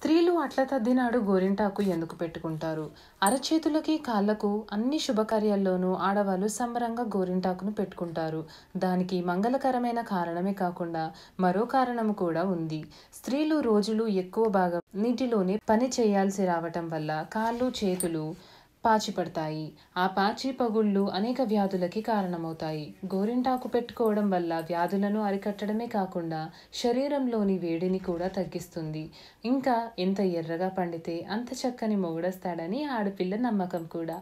స్త్రీలు అట్ల తద్దినాడు గోరింటాకు ఎందుకు పెట్టుకుంటారు అరచేతులకి కాళ్లకు అన్ని శుభకార్యాల్లోనూ ఆడవాళ్ళు సంబరంగా గోరింటాకును పెట్టుకుంటారు దానికి మంగళకరమైన కారణమే కాకుండా మరో కారణం కూడా ఉంది స్త్రీలు రోజులు ఎక్కువ భాగం నీటిలోనే పని చేయాల్సి రావటం వల్ల కాళ్ళు చేతులు పాచి పడతాయి ఆ పాచి పగుళ్ళు అనేక వ్యాధులకి కారణమవుతాయి గోరింటాకు పెట్టుకోవడం వల్ల వ్యాధులను అరికట్టడమే కాకుండా శరీరంలోని వేడిని కూడా తగ్గిస్తుంది ఇంకా ఎంత ఎర్రగా పండితే అంత చక్కని మొగుడస్తాడని ఆడపిల్ల నమ్మకం కూడా